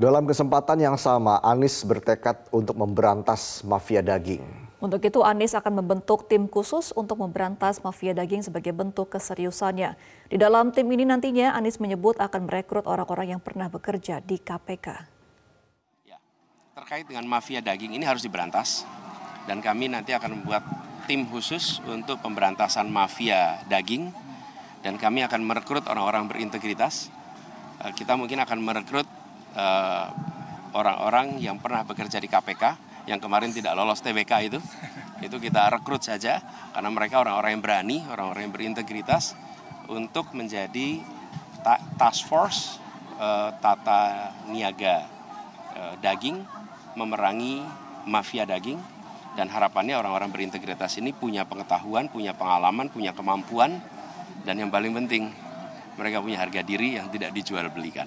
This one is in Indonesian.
Dalam kesempatan yang sama, Anies bertekad untuk memberantas mafia daging. Untuk itu, Anies akan membentuk tim khusus untuk memberantas mafia daging sebagai bentuk keseriusannya. Di dalam tim ini nantinya, Anies menyebut akan merekrut orang-orang yang pernah bekerja di KPK. Ya, terkait dengan mafia daging ini harus diberantas. Dan kami nanti akan membuat tim khusus untuk pemberantasan mafia daging. Dan kami akan merekrut orang-orang berintegritas. Eh, kita mungkin akan merekrut Eh, orang-orang uh, yang pernah bekerja di KPK yang kemarin tidak lolos TBK itu itu kita rekrut saja karena mereka orang-orang yang berani orang-orang yang berintegritas untuk menjadi ta task force uh, tata niaga uh, daging memerangi mafia daging dan harapannya orang-orang berintegritas ini punya pengetahuan, punya pengalaman, punya kemampuan dan yang paling penting mereka punya harga diri yang tidak dijual belikan.